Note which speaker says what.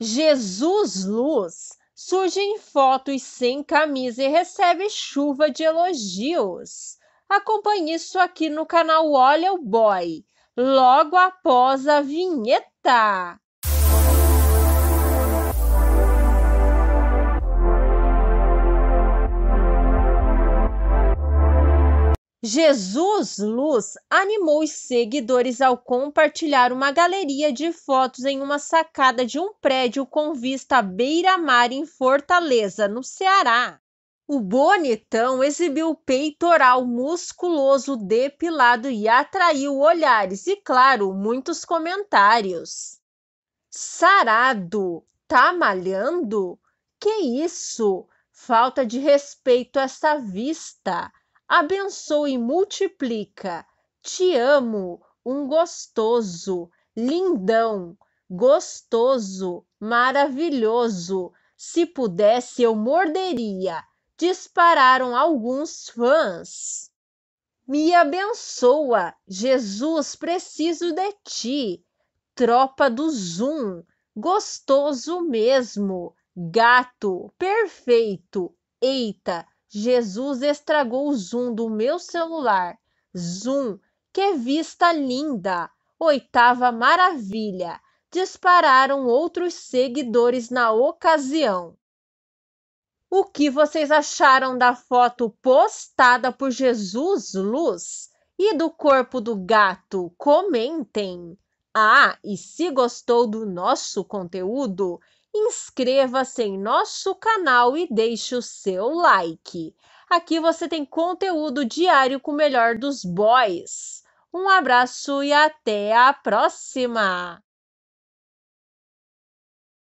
Speaker 1: Jesus Luz surge em fotos sem camisa e recebe chuva de elogios. Acompanhe isso aqui no canal Olha o Boy, logo após a vinheta. Jesus Luz animou os seguidores ao compartilhar uma galeria de fotos em uma sacada de um prédio com vista à beira-mar em Fortaleza, no Ceará. O bonitão exibiu o peitoral musculoso depilado e atraiu olhares e, claro, muitos comentários. Sarado, tá malhando? Que isso? Falta de respeito essa vista! abençoa e multiplica. Te amo, um gostoso, lindão, gostoso, maravilhoso. Se pudesse, eu morderia. Dispararam alguns fãs. Me abençoa, Jesus, preciso de ti. Tropa do Zoom, gostoso mesmo. Gato, perfeito. Eita, Jesus estragou o zoom do meu celular. Zoom, que vista linda! Oitava maravilha! Dispararam outros seguidores na ocasião. O que vocês acharam da foto postada por Jesus Luz e do corpo do gato? Comentem! Ah, e se gostou do nosso conteúdo, inscreva-se em nosso canal e deixe o seu like. Aqui você tem conteúdo diário com o melhor dos boys. Um abraço e até a próxima!